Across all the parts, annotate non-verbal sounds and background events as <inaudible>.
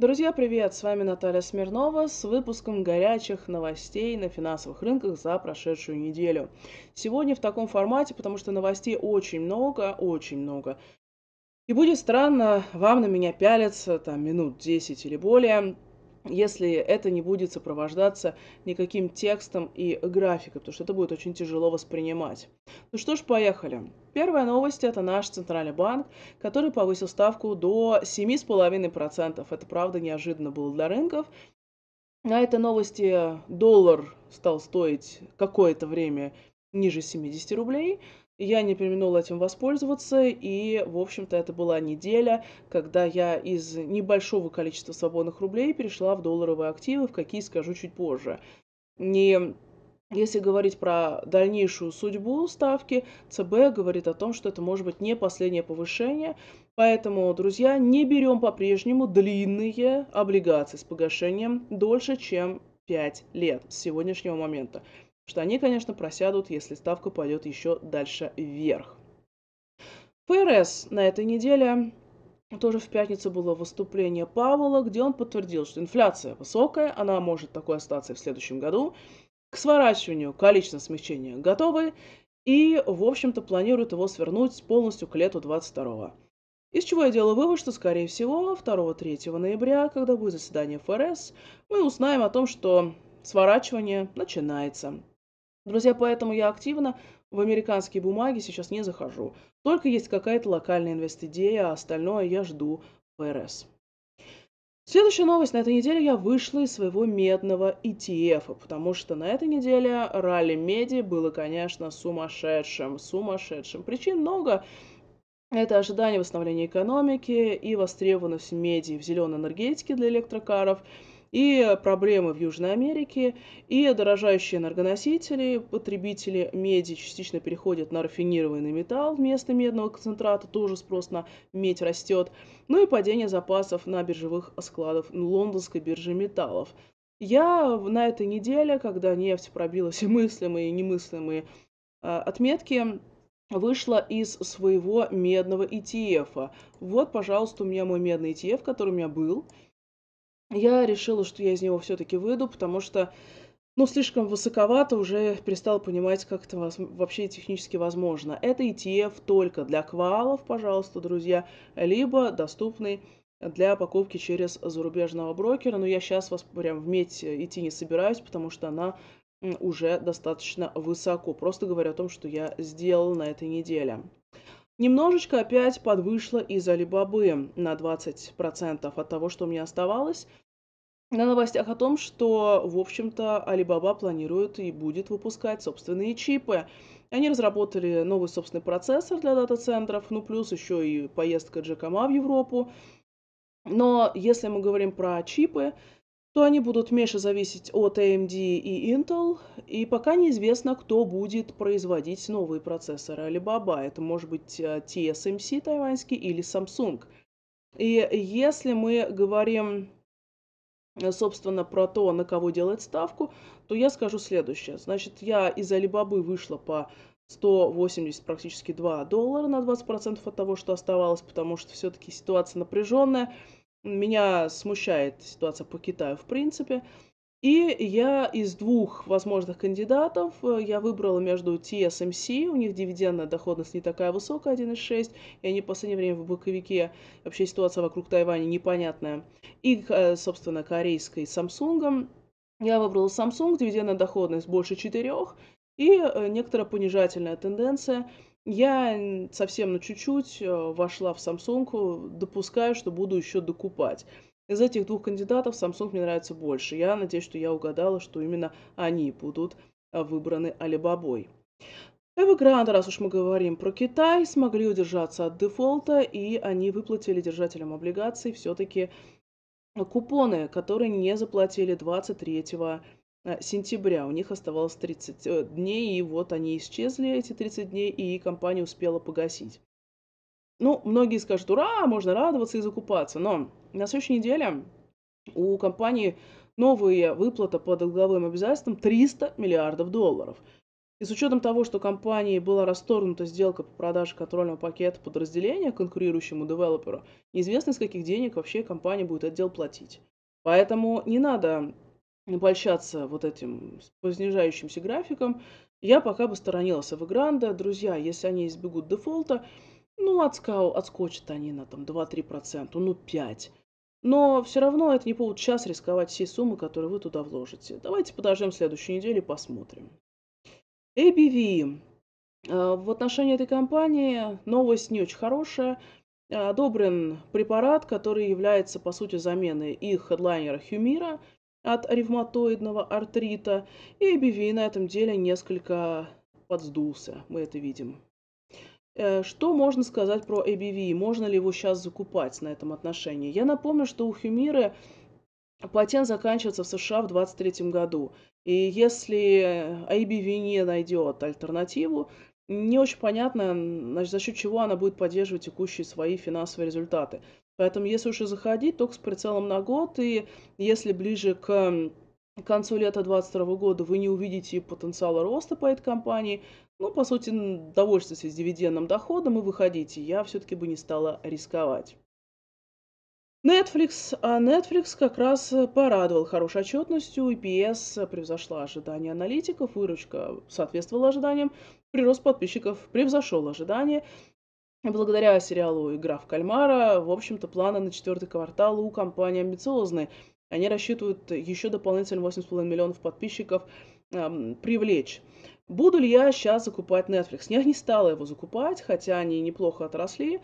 Друзья, привет! С вами Наталья Смирнова с выпуском горячих новостей на финансовых рынках за прошедшую неделю. Сегодня в таком формате, потому что новостей очень много, очень много. И будет странно вам на меня пялиться там минут 10 или более, если это не будет сопровождаться никаким текстом и графикой, потому что это будет очень тяжело воспринимать. Ну что ж, поехали. Первая новость – это наш Центральный банк, который повысил ставку до 7,5%. Это, правда, неожиданно было для рынков. На этой новости доллар стал стоить какое-то время ниже 70 рублей, я не применула этим воспользоваться, и, в общем-то, это была неделя, когда я из небольшого количества свободных рублей перешла в долларовые активы, в какие скажу чуть позже. Не, если говорить про дальнейшую судьбу ставки, ЦБ говорит о том, что это может быть не последнее повышение, поэтому, друзья, не берем по-прежнему длинные облигации с погашением дольше, чем 5 лет с сегодняшнего момента что они, конечно, просядут, если ставка пойдет еще дальше вверх. ФРС на этой неделе тоже в пятницу было выступление Павла, где он подтвердил, что инфляция высокая, она может такой остаться и в следующем году. К сворачиванию количественного смягчения готовы и, в общем-то, планируют его свернуть полностью к лету 22 из чего я делаю вывод, что, скорее всего, 2-3 ноября, когда будет заседание ФРС, мы узнаем о том, что сворачивание начинается. Друзья, поэтому я активно в американские бумаги сейчас не захожу. Только есть какая-то локальная инвест-идея, а остальное я жду ПРС. Следующая новость. На этой неделе я вышла из своего медного ETF, потому что на этой неделе ралли меди было, конечно, сумасшедшим, сумасшедшим. Причин много. Это ожидание восстановления экономики и востребованность меди в зеленой энергетике для электрокаров – и проблемы в Южной Америке, и дорожающие энергоносители, потребители меди частично переходят на рафинированный металл вместо медного концентрата, тоже спрос на медь растет, ну и падение запасов на биржевых складах лондонской биржи металлов. Я на этой неделе, когда нефть пробила все мыслимые и немыслимые э, отметки, вышла из своего медного ETF. Вот, пожалуйста, у меня мой медный ETF, который у меня был – я решила, что я из него все-таки выйду, потому что, ну, слишком высоковато уже перестала понимать, как это вообще технически возможно. Это ETF только для квалов, пожалуйста, друзья, либо доступный для покупки через зарубежного брокера. Но я сейчас вас прям в медь идти не собираюсь, потому что она уже достаточно высоко. Просто говорю о том, что я сделала на этой неделе. Немножечко опять подвышла из Алибабы на 20% от того, что мне оставалось. На новостях о том, что, в общем-то, Alibaba планирует и будет выпускать собственные чипы. Они разработали новый собственный процессор для дата-центров, ну плюс еще и поездка Джекома в Европу. Но если мы говорим про чипы, то они будут меньше зависеть от AMD и Intel, и пока неизвестно, кто будет производить новые процессоры Alibaba. Это может быть э, TSMC тайваньский или Samsung. И если мы говорим, э, собственно, про то, на кого делать ставку, то я скажу следующее. Значит, я из Alibaba вышла по 180, практически 2 доллара на 20% от того, что оставалось, потому что все-таки ситуация напряженная – меня смущает ситуация по Китаю в принципе. И я из двух возможных кандидатов, э, я выбрала между TSMC, у них дивидендная доходность не такая высокая, 1,6, и они в последнее время в боковике, вообще ситуация вокруг Тайваня непонятная, и, э, собственно, корейской Samsung. Я выбрала Samsung, дивидендная доходность больше 4, и э, некоторая понижательная тенденция – я совсем на чуть-чуть э, вошла в Samsung, допускаю, что буду еще докупать. Из этих двух кандидатов Samsung мне нравится больше. Я надеюсь, что я угадала, что именно они будут э, выбраны Алибабой. Evergrande, раз уж мы говорим про Китай, смогли удержаться от дефолта, и они выплатили держателям облигаций все-таки купоны, которые не заплатили 23 Э, сентября. У них оставалось 30 э, дней, и вот они исчезли, эти 30 дней, и компания успела погасить. Ну, многие скажут, ура, можно радоваться и закупаться, но на следующей неделе у компании новая выплата по долговым обязательствам 300 миллиардов долларов. И с учетом того, что компании была расторгнута сделка по продаже контрольного пакета подразделения конкурирующему девелоперу, неизвестно, из каких денег вообще компания будет отдел платить. Поэтому не надо обольщаться вот этим снижающимся графиком, я пока бы сторонился в Игранда. Друзья, если они избегут дефолта, ну, отскау, отскочат они на там 2-3%, ну, 5%. Но все равно это не повод сейчас рисковать всей суммы, которые вы туда вложите. Давайте подождем следующей недели, посмотрим. ABV. А, в отношении этой компании новость не очень хорошая. Одобрен препарат, который является, по сути, заменой их хедлайнера Хюмира – от ревматоидного артрита, и ABV на этом деле несколько подсдулся, мы это видим. Э, что можно сказать про ABV? Можно ли его сейчас закупать на этом отношении? Я напомню, что у Хюмиры патент заканчивается в США в 2023 году. И если ABV не найдет альтернативу, не очень понятно, значит, за счет чего она будет поддерживать текущие свои финансовые результаты. Поэтому, если уже заходить, только с прицелом на год, и если ближе к к концу лета 2022 года вы не увидите потенциала роста по этой компании, ну, по сути, довольствуйтесь дивидендным доходом и выходите. Я все-таки бы не стала рисковать. Netflix. А Netflix как раз э, порадовал хорошей отчетностью. EPS э, превзошла ожидания аналитиков, выручка соответствовала ожиданиям, прирост подписчиков превзошел ожидания благодаря сериалу «Игра в кальмара», в общем-то, планы на четвертый квартал у компании амбициозные. Они рассчитывают еще дополнительно 8,5 миллионов подписчиков эм, привлечь. Буду ли я сейчас закупать Netflix? Я не стала его закупать, хотя они неплохо отросли.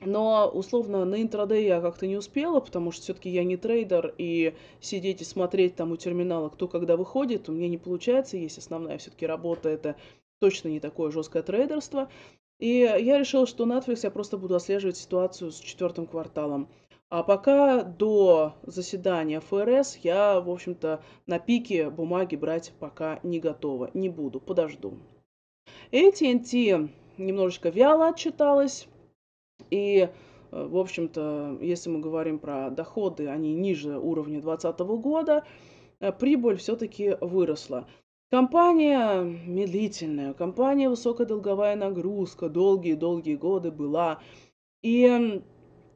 Но, условно, на интрадей я как-то не успела, потому что все-таки я не трейдер, и сидеть и смотреть там у терминала, кто когда выходит, у меня не получается. Есть основная все-таки работа, это точно не такое жесткое трейдерство. И э, я решила, что Netflix я просто буду отслеживать ситуацию с четвертым кварталом. А пока до заседания ФРС я, в общем-то, на пике бумаги брать пока не готова. Не буду, подожду. AT&T немножечко вяло отчиталась. И, э, в общем-то, если мы говорим про доходы, они ниже уровня 2020 года. Э, прибыль все-таки выросла. Компания медлительная, компания высокая долговая нагрузка, долгие-долгие годы была. И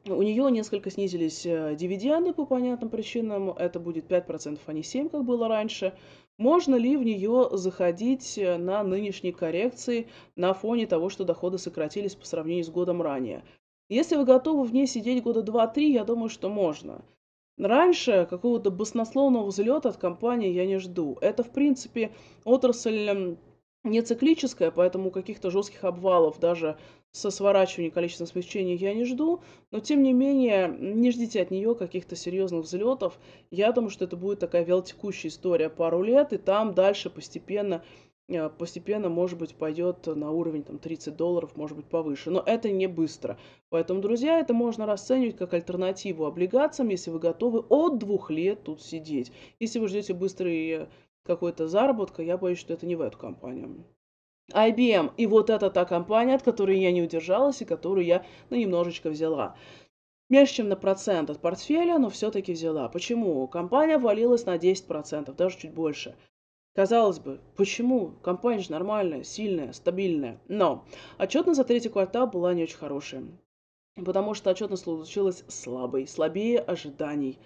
у нее несколько снизились э, дивиденды по понятным причинам. Это будет 5%, а не 7%, как было раньше. Можно ли в нее заходить э, на нынешней коррекции на фоне того, что доходы сократились по сравнению с годом ранее? Если вы готовы в ней сидеть года 2-3, я думаю, что можно. Раньше какого-то баснословного взлета от компании я не жду. Это, в принципе, отрасль не циклическая, поэтому каких-то жестких обвалов даже со сворачиванием количества смещений я не жду, но тем не менее не ждите от нее каких-то серьезных взлетов. Я думаю, что это будет такая велотекущая история пару лет, и там дальше постепенно Э, постепенно, может быть, пойдет на уровень там, 30 долларов, может быть, повыше. Но это не быстро. Поэтому, друзья, это можно расценивать как альтернативу облигациям, если вы готовы от двух лет тут сидеть. Если вы ждете быстрый какой-то заработка, я боюсь, что это не в эту компанию. IBM. И вот это та компания, от которой я не удержалась и которую я ну, немножечко взяла. Меньше, чем на процент от портфеля, но все-таки взяла. Почему? Компания валилась на 10%, даже чуть больше. Казалось бы, почему? Компания же нормальная, сильная, стабильная. Но отчетность за третий квартал была не очень хорошая, потому что отчетность случилась слабой, слабее ожиданий.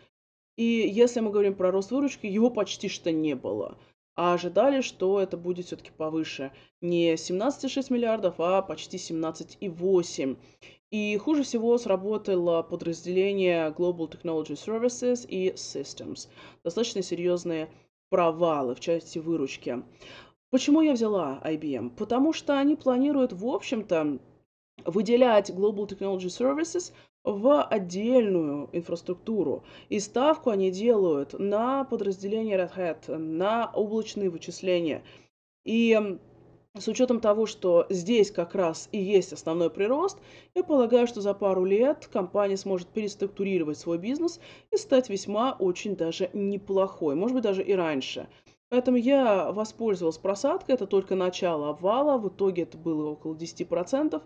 И если мы говорим про рост выручки, его почти что не было. А ожидали, что это будет все-таки повыше. Не 17,6 миллиардов, а почти 17,8. И хуже всего сработало подразделение Global Technology Services и Systems. Достаточно серьезные провалы в части выручки. Почему я взяла IBM? Потому что они планируют, в общем-то, выделять Global Technology Services в отдельную инфраструктуру. И ставку они делают на подразделение Red Hat, на облачные вычисления. И с учетом того, что здесь как раз и есть основной прирост, я полагаю, что за пару лет компания сможет переструктурировать свой бизнес и стать весьма очень даже неплохой, может быть даже и раньше. Поэтому я воспользовалась просадкой, это только начало обвала, в итоге это было около 10%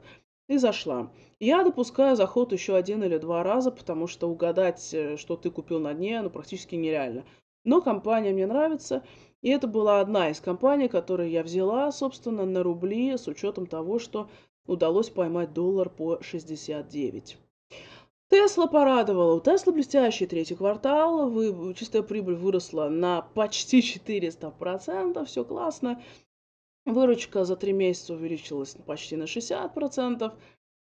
и зашла. Я допускаю заход еще один или два раза, потому что угадать, э, что ты купил на дне, ну, практически нереально. Но компания мне нравится. И это была одна из компаний, которую я взяла, собственно, на рубли с учетом того, что удалось поймать доллар по 69. Тесла порадовала. У Тесла блестящий третий квартал. Вы, чистая прибыль выросла на почти 400%. Все классно. Выручка за три месяца увеличилась почти на 60%.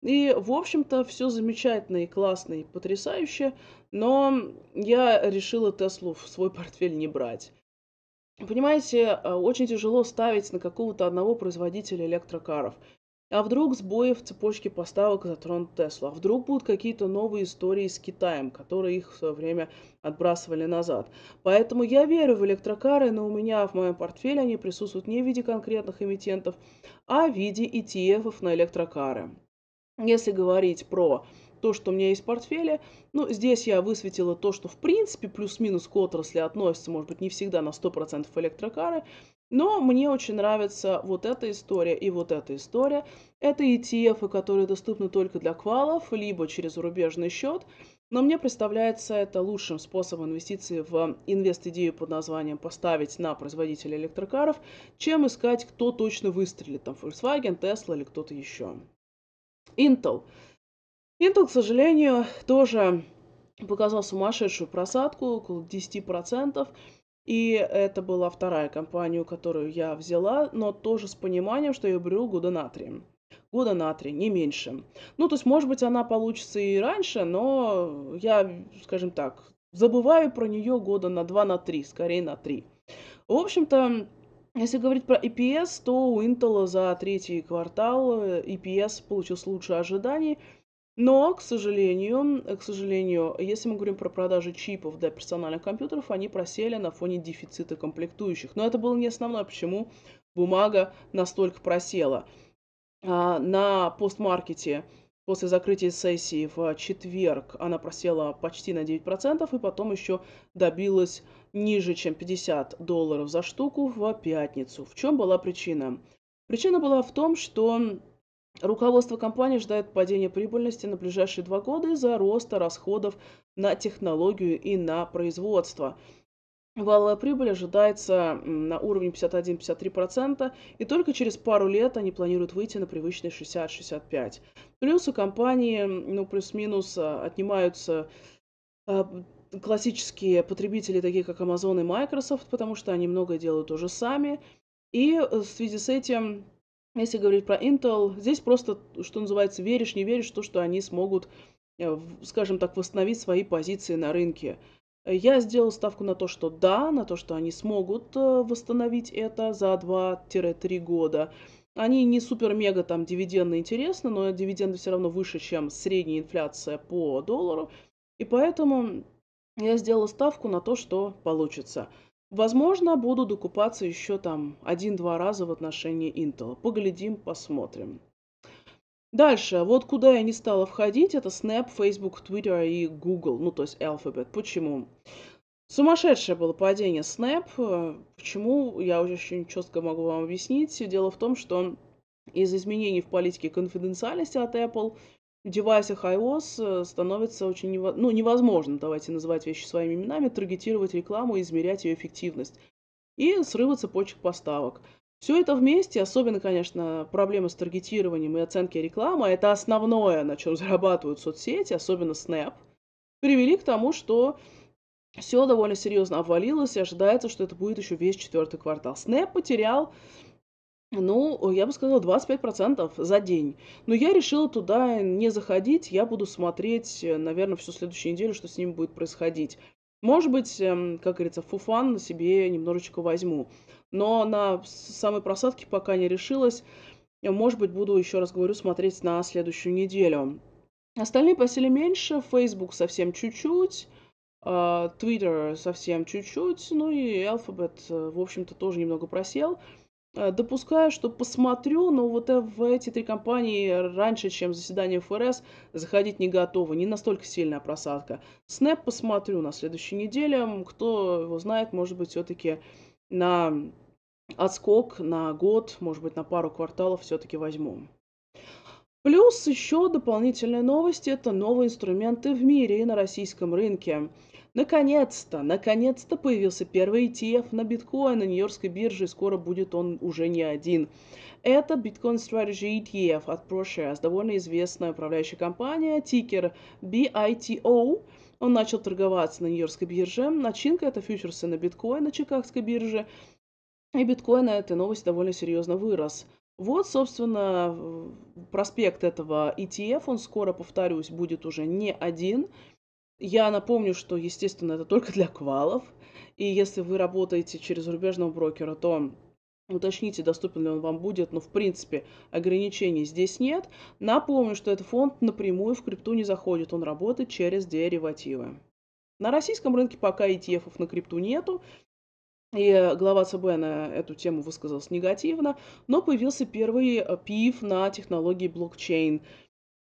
И, в общем-то, все замечательно и классно и потрясающе, но я решила Теслу в свой <laughs> портфель не брать. Понимаете, э, очень тяжело ставить на какого-то одного производителя электрокаров. А вдруг сбои в цепочке поставок затронут Тесла? А вдруг будут какие-то новые истории с Китаем, которые их в свое время отбрасывали назад? Поэтому я верю в электрокары, но у меня в моем портфеле они присутствуют не в виде конкретных эмитентов, а в виде ETF на электрокары. Если говорить про то, что у меня есть в портфеле, ну, здесь я высветила то, что в принципе плюс-минус к отрасли относится, может быть, не всегда на 100% электрокары, но мне очень нравится вот эта история и вот эта история. Это ETF, которые доступны только для квалов, либо через зарубежный счет, но мне представляется это лучшим способом инвестиции в инвест-идею под названием «поставить на производителя электрокаров», чем искать, кто точно выстрелит, там, Volkswagen, Tesla или кто-то еще. Intel. Intel, к сожалению, тоже показал сумасшедшую просадку, около 10%. И это была вторая компания, которую я взяла, но тоже с пониманием, что я беру года на три. Года на три, не меньше. Ну, то есть, может быть, она получится и раньше, но я, скажем так, забываю про нее года на два, на три, скорее на три. В общем-то, если говорить про EPS, то у Intel за третий квартал EPS э, получился лучше ожиданий. Но, к сожалению, э, к сожалению, если мы говорим про продажи чипов для персональных компьютеров, они просели на фоне дефицита комплектующих. Но это было не основное, почему бумага настолько просела. А, на постмаркете после закрытия сессии в четверг она просела почти на 9% и потом еще добилась ниже, чем 50 долларов за штуку в пятницу. В чем была причина? Причина была в том, что руководство компании ждает падения прибыльности на ближайшие два года из-за роста расходов на технологию и на производство. Валовая прибыль ожидается на уровне 51-53%, и только через пару лет они планируют выйти на привычные 60-65%. Плюс у компании, ну, плюс-минус, а, отнимаются а, классические потребители, такие как Amazon и Microsoft, потому что они многое делают уже сами. И э, в связи с этим, если говорить про Intel, здесь просто, что называется, веришь, не веришь, то, что они смогут, э, скажем так, восстановить свои позиции на рынке. Я сделал ставку на то, что да, на то, что они смогут э, восстановить это за 2-3 года. Они не супер-мега там дивиденды интересны, но дивиденды все равно выше, чем средняя инфляция по доллару. И поэтому я сделала ставку на то, что получится. Возможно, буду докупаться еще там один-два раза в отношении Intel. Поглядим, посмотрим. Дальше. Вот куда я не стала входить, это Snap, Facebook, Twitter и Google, ну то есть Alphabet. Почему? Сумасшедшее было падение Snap. Э, почему? Я очень четко могу вам объяснить. Дело в том, что из изменений в политике конфиденциальности от Apple девайсах iOS э, становится очень нево... ну, невозможно, давайте называть вещи своими именами, таргетировать рекламу и измерять ее эффективность. И срывы цепочек поставок. Все это вместе, особенно, конечно, проблемы с таргетированием и оценки рекламы, а это основное, на чем зарабатывают соцсети, особенно Snap, привели к тому, что все довольно серьезно обвалилось, и ожидается, что это будет еще весь четвертый квартал. Snap потерял ну, э, я бы сказала, 25% за день. Но я решила туда не заходить. Я буду смотреть, э, наверное, всю следующую неделю, что с ним будет происходить. Может быть, эм, как говорится, фуфан на себе немножечко возьму. Но на самой просадке пока не решилась. Э, может быть, буду, еще раз говорю, смотреть на следующую неделю. Остальные посели меньше. Facebook совсем чуть-чуть. а, Twitter совсем чуть-чуть. Ну и Alphabet, в общем-то, тоже немного просел. Э, допускаю, что посмотрю, но вот э, в эти три компании раньше, чем заседание ФРС, заходить не готовы. Не настолько сильная просадка. Снэп посмотрю на следующей неделе. Кто его знает, может быть, все-таки на отскок, на год, может быть, на пару кварталов все-таки возьму. Плюс еще дополнительная новость – это новые инструменты в мире и на российском рынке. Наконец-то, наконец-то появился первый ETF на биткоин на Нью-Йоркской бирже, и скоро будет он уже не один. Это Bitcoin Strategy ETF от ProShares, довольно известная управляющая компания, тикер BITO. Он начал торговаться на Нью-Йоркской бирже. Начинка – это фьючерсы на биткоин на Чикагской бирже. И биткоин на этой новости довольно серьезно вырос. Вот, собственно, проспект этого ETF, он скоро, повторюсь, будет уже не один. Я напомню, что, естественно, это только для квалов. И если вы работаете через зарубежного брокера, то Уточните, доступен ли он вам будет, но в принципе ограничений здесь нет. Напомню, что этот фонд напрямую в крипту не заходит, он работает через деривативы. На российском рынке пока ETF на крипту нету, и глава ЦБ на эту тему высказался негативно, но появился первый э, пив на технологии блокчейн.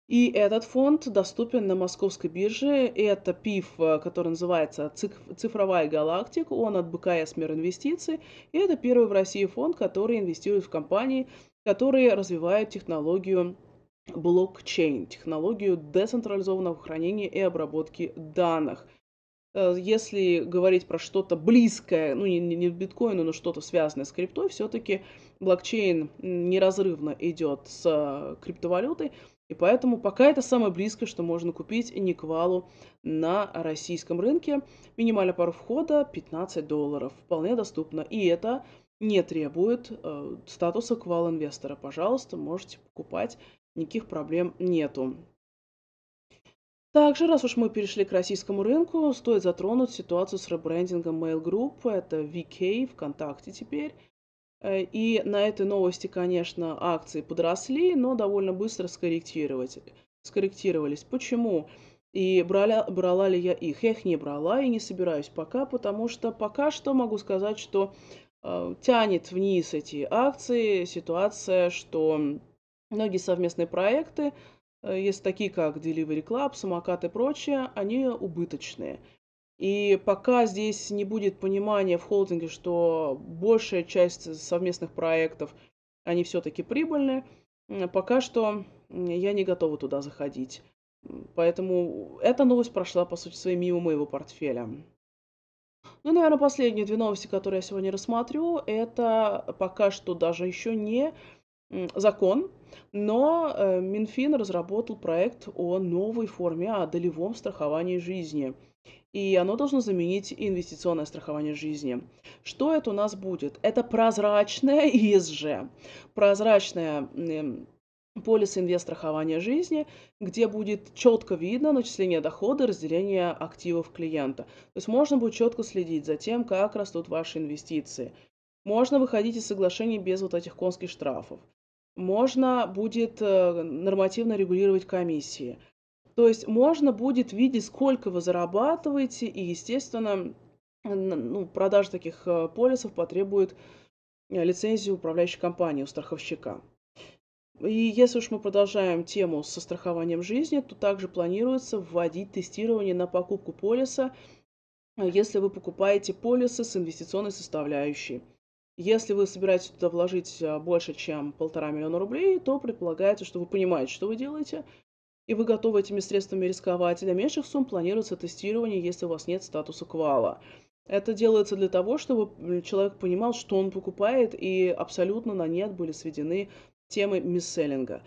И этот фонд доступен на московской бирже. Это пив, э, который называется «Цифровая галактика». Он от БКС «Мир инвестиций». И это первый в России фонд, который инвестирует в компании, которые развивают технологию блокчейн, технологию децентрализованного хранения и обработки данных – Э, если говорить про что-то близкое, ну не, не биткоину, но что-то связанное с криптой, все-таки блокчейн неразрывно идет с криптовалютой, и поэтому пока это самое близкое, что можно купить Никвалу на российском рынке. Минимальная пара входа 15 долларов. Вполне доступно. И это не требует э, статуса квал-инвестора. Пожалуйста, можете покупать, никаких проблем нету. Также, раз уж мы перешли к российскому рынку, стоит затронуть ситуацию с ребрендингом Mail Group, это VK, ВКонтакте теперь. Э, и на этой новости, конечно, акции подросли, но довольно быстро скорректировались. скорректировались. Почему? И брала, брала ли я их? Я их не брала и не собираюсь пока, потому что пока что могу сказать, что э, тянет вниз эти акции ситуация, что многие совместные проекты Э, Есть такие, как Delivery Club, Самокат и прочее, они убыточные. И пока здесь не будет понимания в холдинге, что большая часть совместных проектов, они все-таки прибыльны, пока что я не готова туда заходить. Поэтому эта новость прошла, по сути своей, мимо моего портфеля. Ну, наверное, последние две новости, которые я сегодня рассмотрю, это пока что даже еще не закон, но э, Минфин разработал проект о новой форме, о долевом страховании жизни. И оно должно заменить инвестиционное страхование жизни. Что это у нас будет? Это прозрачное <laughs> ИСЖ, прозрачная полис инвестстрахования жизни, где будет четко видно начисление дохода, разделение активов клиента. То есть можно будет четко следить за тем, как растут ваши инвестиции. Можно выходить из соглашений без вот этих конских штрафов можно будет э, нормативно регулировать комиссии. То есть можно будет видеть, сколько вы зарабатываете, и, естественно, ну, продажа таких э, полисов потребует э, лицензию управляющей компании у страховщика. И если уж мы продолжаем тему со страхованием жизни, то также планируется вводить тестирование на покупку полиса, если вы покупаете полисы с инвестиционной составляющей. Если вы собираетесь туда вложить э, больше, чем полтора миллиона рублей, то предполагается, что вы понимаете, что вы делаете, и вы готовы этими средствами рисковать. Для меньших сумм планируется тестирование, если у вас нет статуса квала. Это делается для того, чтобы человек понимал, что он покупает, и абсолютно на нет были сведены темы мисселлинга.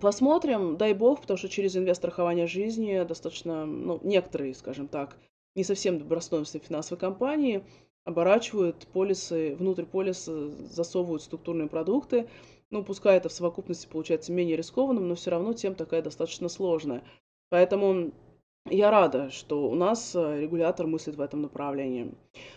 Посмотрим, дай бог, потому что через инвест жизни достаточно, ну, некоторые, скажем так, не совсем добросовестные финансовые компании – оборачивают полисы, внутрь полиса засовывают структурные продукты. Ну, пускай это в совокупности получается менее рискованным, но все равно тем такая достаточно сложная. Поэтому я рада, что у нас э, регулятор мыслит в этом направлении.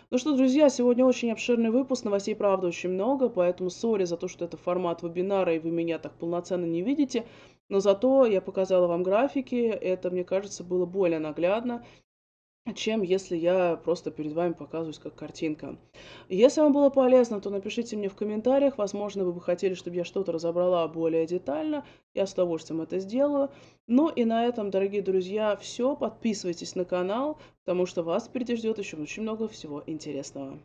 Ну что, друзья, сегодня очень обширный выпуск, новостей, правда, очень много, поэтому сори за то, что это формат вебинара, и вы меня так полноценно не видите, но зато я показала вам графики, это, мне кажется, было более наглядно, чем если я просто перед вами показываюсь как картинка. Если вам было полезно, то напишите мне в комментариях. Возможно, вы бы хотели, чтобы я что-то разобрала более детально. Я с удовольствием это сделаю. Ну и на этом, дорогие друзья, все. Подписывайтесь на канал, потому что вас впереди ждет еще очень много всего интересного.